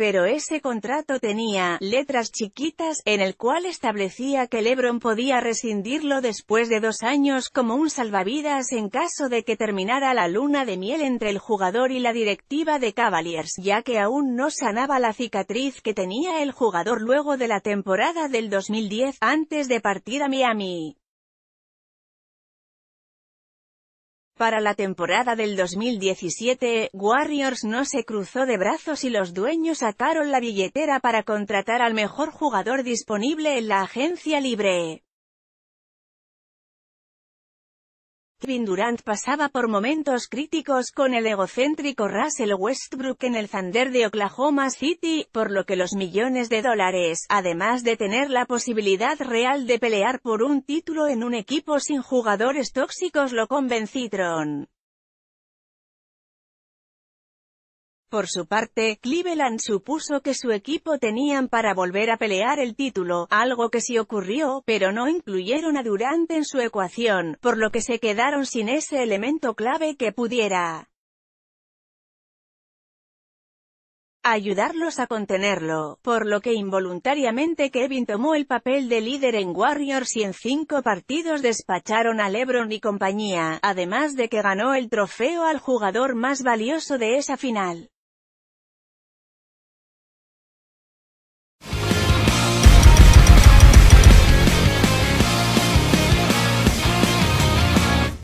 Pero ese contrato tenía letras chiquitas, en el cual establecía que Lebron podía rescindirlo después de dos años como un salvavidas en caso de que terminara la luna de miel entre el jugador y la directiva de Cavaliers, ya que aún no sanaba la cicatriz que tenía el jugador luego de la temporada del 2010, antes de partir a Miami. Para la temporada del 2017, Warriors no se cruzó de brazos y los dueños sacaron la billetera para contratar al mejor jugador disponible en la agencia libre. Kevin Durant pasaba por momentos críticos con el egocéntrico Russell Westbrook en el Thunder de Oklahoma City, por lo que los millones de dólares, además de tener la posibilidad real de pelear por un título en un equipo sin jugadores tóxicos lo convencieron. Por su parte, Cleveland supuso que su equipo tenían para volver a pelear el título, algo que sí ocurrió, pero no incluyeron a Durant en su ecuación, por lo que se quedaron sin ese elemento clave que pudiera ayudarlos a contenerlo, por lo que involuntariamente Kevin tomó el papel de líder en Warriors y en cinco partidos despacharon a LeBron y compañía, además de que ganó el trofeo al jugador más valioso de esa final.